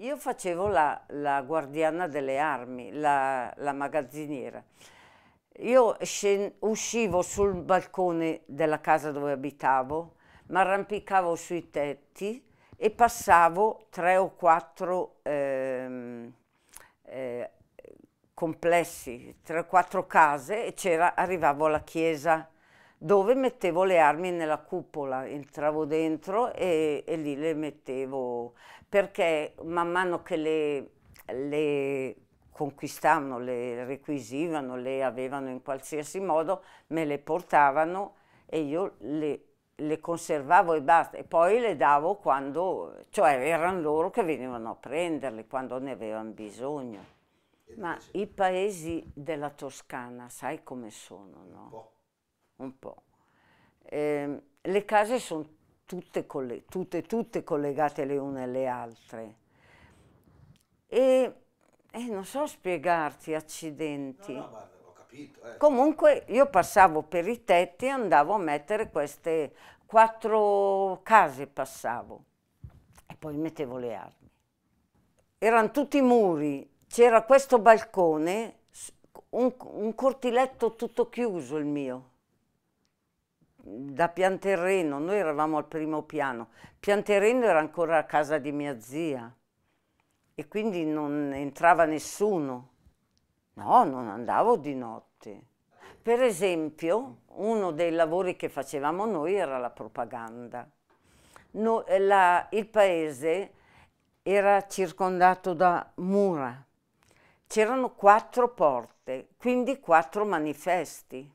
Io facevo la, la guardiana delle armi, la, la magazziniera. Io uscivo sul balcone della casa dove abitavo, mi arrampicavo sui tetti e passavo tre o quattro ehm, eh, complessi, tre o quattro case e arrivavo alla chiesa dove mettevo le armi nella cupola, entravo dentro e, e lì le mettevo, perché man mano che le, le conquistavano, le requisivano, le avevano in qualsiasi modo, me le portavano e io le, le, conservavo e basta. E poi le davo quando, cioè erano loro che venivano a prenderle quando ne avevano bisogno. Ma i paesi della Toscana, sai come sono, no? un po'. Eh, le case sono tutte, coll tutte, tutte, collegate le une alle altre. E eh, non so spiegarti, accidenti. No, no, guarda, capito, eh. Comunque io passavo per i tetti e andavo a mettere queste quattro case, passavo e poi mettevo le armi. Erano tutti muri, c'era questo balcone, un, un cortiletto tutto chiuso il mio, da Pianterreno, noi eravamo al primo piano, Pianterreno era ancora a casa di mia zia e quindi non entrava nessuno. No, non andavo di notte. Per esempio, uno dei lavori che facevamo noi era la propaganda. No, eh, la, il paese era circondato da mura. C'erano quattro porte, quindi quattro manifesti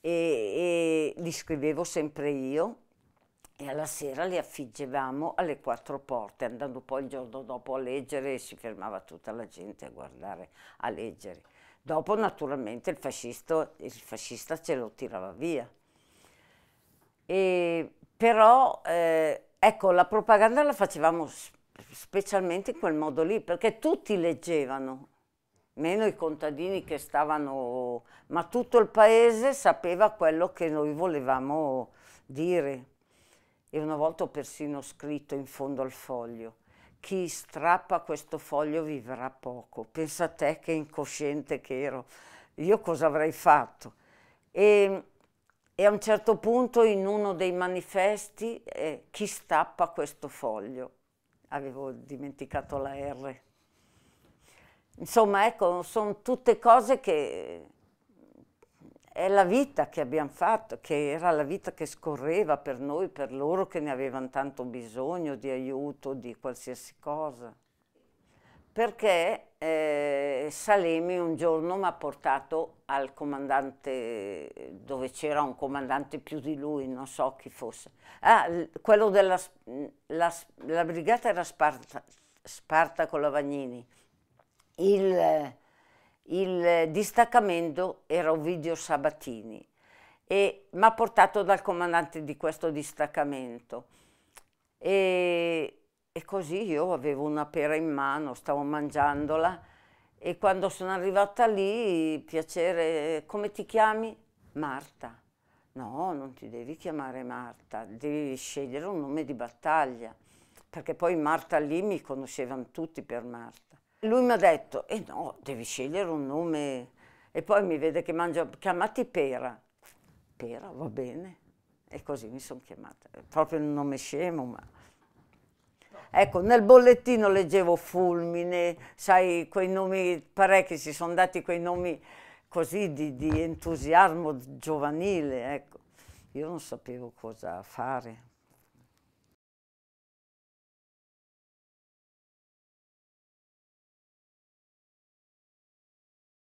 e, e li scrivevo sempre io e alla sera li affiggevamo alle quattro porte, andando poi il giorno dopo a leggere, e si fermava tutta la gente a guardare, a leggere. Dopo naturalmente il fascista, il fascista ce lo tirava via. E, però eh, ecco, la propaganda la facevamo specialmente in quel modo lì, perché tutti leggevano meno i contadini che stavano, ma tutto il paese sapeva quello che noi volevamo dire. E una volta ho persino scritto in fondo al foglio, chi strappa questo foglio vivrà poco. Pensa a te che incosciente che ero, io cosa avrei fatto? E, e a un certo punto in uno dei manifesti, eh, chi stappa questo foglio? Avevo dimenticato la R Insomma, ecco, sono tutte cose che è la vita che abbiamo fatto, che era la vita che scorreva per noi, per loro che ne avevano tanto bisogno di aiuto, di qualsiasi cosa. Perché eh, Salemi un giorno mi ha portato al comandante, dove c'era un comandante più di lui, non so chi fosse. Ah, quello della la, la brigata era Sparta, Spartaco Lavagnini il, il distaccamento era Ovidio Sabatini e mi ha portato dal comandante di questo distaccamento. E, e così io avevo una pera in mano, stavo mangiandola e quando sono arrivata lì, piacere, come ti chiami? Marta. No, non ti devi chiamare Marta, devi scegliere un nome di battaglia, perché poi Marta lì mi conoscevano tutti per Marta. Lui mi ha detto, eh no, devi scegliere un nome. E poi mi vede che mangio, chiamati Pera. Pera, va bene. E così mi sono chiamata. proprio un nome scemo, ma... Ecco, nel bollettino leggevo Fulmine, sai, quei nomi, parecchi si sono dati quei nomi così di, di entusiasmo giovanile, ecco. Io non sapevo cosa fare.